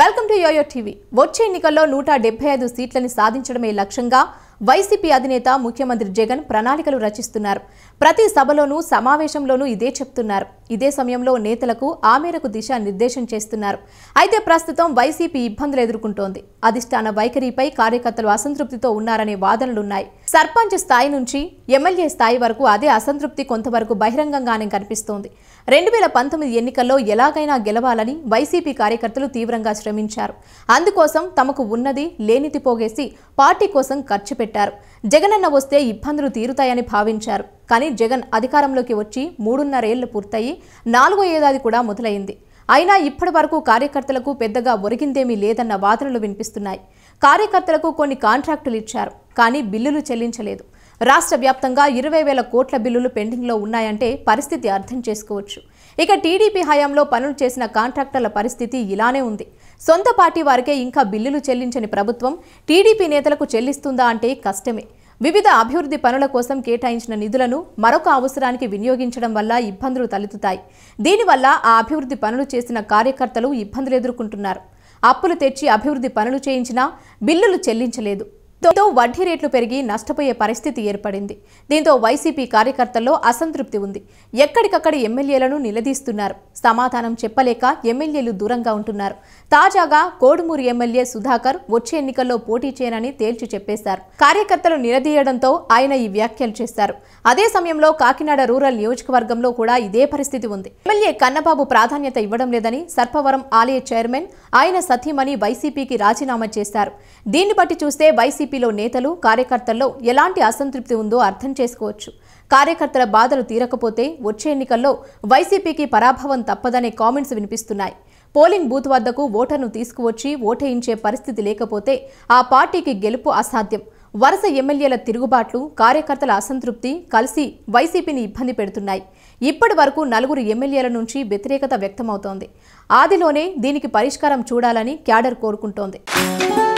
welcome to yo-yo TV వచ్చే ఎన్నికల్లో నూట డెబ్బై ఐదు సీట్లని సాధించడమే లక్ష్యంగా వైసీపీ అధినేత ముఖ్యమంత్రి జగన్ ప్రణాళికలు రచిస్తున్నారు ప్రతి సభలోనూ సమావేశంలోనూ ఇదే చెప్తున్నారు ఇదే సమయంలో నేతలకు ఆ మేరకు దిశానిర్దేశం చేస్తున్నారు అయితే ప్రస్తుతం వైసీపీ ఇబ్బందులు ఎదుర్కొంటోంది అధిష్టాన వైఖరిపై కార్యకర్తలు అసంతృప్తితో ఉన్నారనే వాదనలున్నాయి సర్పంచ్ స్థాయి నుంచి ఎమ్మెల్యే స్థాయి వరకు అదే అసంతృప్తి కొంతవరకు బహిరంగంగానే కనిపిస్తోంది రెండు వేల పంతొమ్మిది ఎన్నికల్లో ఎలాగైనా గెలవాలని వైసీపీ కార్యకర్తలు తీవ్రంగా శ్రమించారు అందుకోసం తమకు ఉన్నది లేనిది పోగేసి పార్టీ కోసం ఖర్చు పెట్టారు పెట్టారు జగనన్న వస్తే ఇబ్బందులు తీరుతాయని భావించారు కానీ జగన్ అధికారంలోకి వచ్చి మూడున్నరేళ్లు పూర్తయి నాలుగో ఏడాది కూడా మొదలైంది అయినా ఇప్పటి వరకు కార్యకర్తలకు పెద్దగా ఒరిగిందేమీ లేదన్న వాదనలు వినిపిస్తున్నాయి కార్యకర్తలకు కొన్ని కాంట్రాక్టులు ఇచ్చారు కానీ బిల్లులు చెల్లించలేదు రాష్ట్ర వ్యాప్తంగా ఇరవై వేల కోట్ల బిల్లులు పెండింగ్లో ఉన్నాయంటే పరిస్థితి అర్థం చేసుకోవచ్చు ఇక టీడీపీ హయాంలో పనులు చేసిన కాంట్రాక్టర్ల పరిస్థితి ఇలానే ఉంది సొంత పార్టీ వారికే ఇంకా బిల్లులు చెల్లించని ప్రభుత్వం టీడీపీ నేతలకు చెల్లిస్తుందా అంటే కష్టమే వివిధ అభివృద్ధి పనుల కోసం కేటాయించిన నిధులను మరొక అవసరానికి వినియోగించడం వల్ల ఇబ్బందులు తలెత్తుతాయి దీనివల్ల ఆ అభివృద్ధి పనులు చేసిన కార్యకర్తలు ఇబ్బందులు ఎదుర్కొంటున్నారు అప్పులు తెచ్చి అభివృద్ధి పనులు చేయించినా బిల్లులు చెల్లించలేదు దీంతో వడ్డీ రేట్లు పెరిగి నష్టపోయే పరిస్థితి ఏర్పడింది దీంతో వైసీపీ కార్యకర్తల్లో అసంతృప్తి ఉంది ఎక్కడికక్కడ ఎమ్మెల్యేలను నిలదీస్తున్నారు సమాధానం చెప్పలేక ఎమ్మెల్యేలు దూరంగా ఉంటున్నారు తాజాగా కోడుమూరు ఎమ్మెల్యే సుధాకర్ వచ్చే ఎన్నికల్లో పోటీ చేయనని తేల్చి చెప్పేశారు కార్యకర్తలు నిలదీయడంతో ఆయన ఈ వ్యాఖ్యలు చేశారు అదే సమయంలో కాకినాడ రూరల్ నియోజకవర్గంలో కూడా ఇదే పరిస్థితి ఉంది ఎమ్మెల్యే కన్నబాబు ప్రాధాన్యత ఇవ్వడం లేదని సర్పవరం ఆలయ చైర్మన్ ఆయన సతీమణి వైసీపీకి రాజీనామా చేశారు దీన్ని బట్టి చూస్తే వైసీపీలో నేతలు కార్యకర్తల్లో ఎలాంటి అసంతృప్తి ఉందో అర్థం చేసుకోవచ్చు కార్యకర్తల బాధలు తీరకపోతే వచ్చే ఎన్నికల్లో వైసీపీకి పరాభవం తప్పదనే కామెంట్స్ వినిపిస్తున్నాయి పోలింగ్ బూత్ వద్దకు ఓటర్ను తీసుకువచ్చి ఓటేయించే పరిస్థితి లేకపోతే ఆ పార్టీకి గెలుపు అసాధ్యం వరుస ఎమ్మెల్యేల తిరుగుబాట్లు కార్యకర్తల అసంతృప్తి కలిసి వైసీపీని ఇబ్బంది పెడుతున్నాయి ఇప్పటి వరకు నలుగురు ఎమ్మెల్యేల నుంచి వ్యతిరేకత వ్యక్తమవుతోంది ఆదిలోనే దీనికి పరిష్కారం చూడాలని క్యాడర్ కోరుకుంటోంది